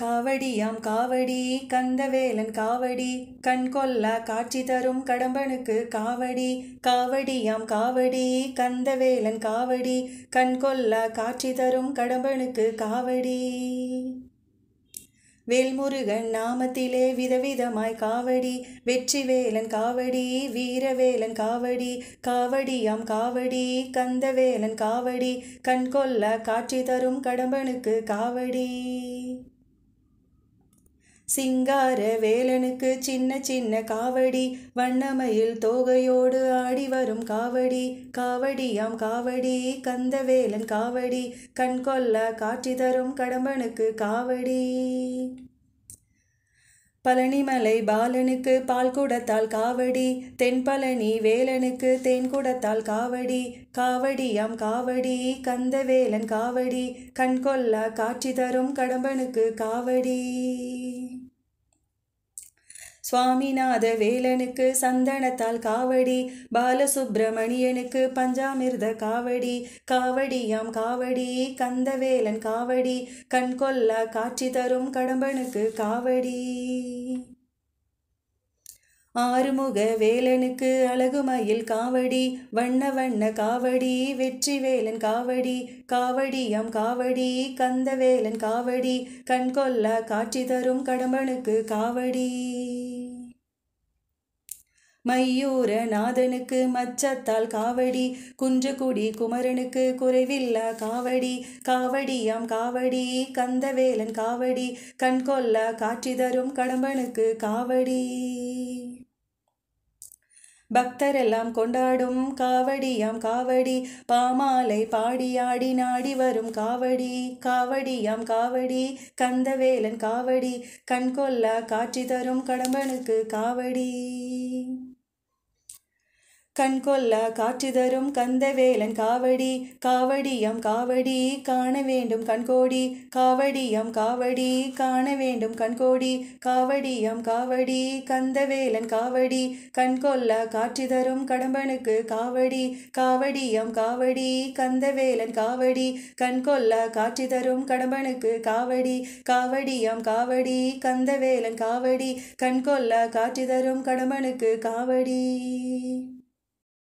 காவடியாம் காவடி கந்தவேலன் காவடி கண் கொல்ல காட்சி தரும் கடம்பனுக்கு காவடி காவடியாம் காவடி கந்தவேலன் காவடி கண் கொல்ல காட்சி தரும் கடம்பனுக்கு காவடி வேல்முருகன் நாமத்திலே விதவிதமாய் காவடி வெற்றிவேலன் காவடி வீரவேலன் காவடி காவடியாம் காவடி கந்தவேலன் காவடி கண் கொல்ல காட்சி தரும் கடம்பனுக்கு காவடி சிங்கார வேலனுக்கு சின்ன சின்ன காவடி வண்ணமயில் தோகையோடு ஆடி வரும் காவடி காவடியாம் காவடி கந்தவேலன் காவடி கண்கொல்ல காட்சி தரும் கடம்பனுக்கு காவடி பழனிமலை பாலனுக்கு பால் குடத்தால் காவடி தென்பழனி வேலனுக்கு தேன் குடத்தால் காவடி காவடியாம் காவடி கந்தவேலன் காவடி கண்கொல்ல காட்சி தரும் கடம்பனுக்கு காவடி சுவாமிநாத வேலனுக்கு சந்தனத்தால் காவடி பாலசுப்பிரமணியனுக்கு பஞ்சாமிர்த காவடி காவடியாம் காவடி கந்தவேலன் காவடி கண்கொல்லா காட்சி தரும் கடம்பனுக்கு காவடி ஆறுமுக வேலனுக்கு அழகுமயில் காவடி வண்ண வண்ண காவடி வெற்றி வேலன் காவடி காவடியம் காவடி கந்தவேலன் காவடி கண்கொல்ல காட்சி தரும் கடம்பனுக்கு காவடி மையூர நாதனுக்கு மச்சத்தால் காவடி குன்றக்குடி குமரனுக்கு குறைவில்லா காவடி காவடியாம் காவடி கந்தவேலன் காவடி கண்கொல்ல காட்சி தரும் கடம்பனுக்கு காவடி பக்தரெல்லாம் கொண்டாடும் காவடியாம் காவடி பாமாலை பாடியாடி நாடி வரும் காவடி காவடியாம் காவடி கந்தவேலன் காவடி கண்கொல்லா காட்சி தரும் கடம்பனுக்கு காவடி கண் கொல்ல காட்சி தரும் கந்தவேலன் காவடி காவடியம் காவடி காண வேண்டும் கண்கோடி காவடியம் காவடி காண வேண்டும் கண்கோடி காவடியம் காவடி கந்தவேலன் காவடி கண் கொல்ல காட்சி தரும் கடம்பனுக்கு காவடி காவடியம் காவடி கந்தவேலன் காவடி கண் கொல்ல காட்சி தரும் கடம்பனுக்கு காவடி காவடியம் காவடி கந்தவேலன் காவடி கண் கொல்ல காட்சி தரும் கடம்பனுக்கு காவடி